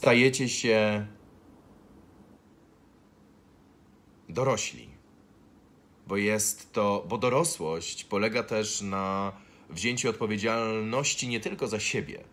stajecie się dorośli. Bo jest to, bo dorosłość polega też na wzięciu odpowiedzialności nie tylko za siebie,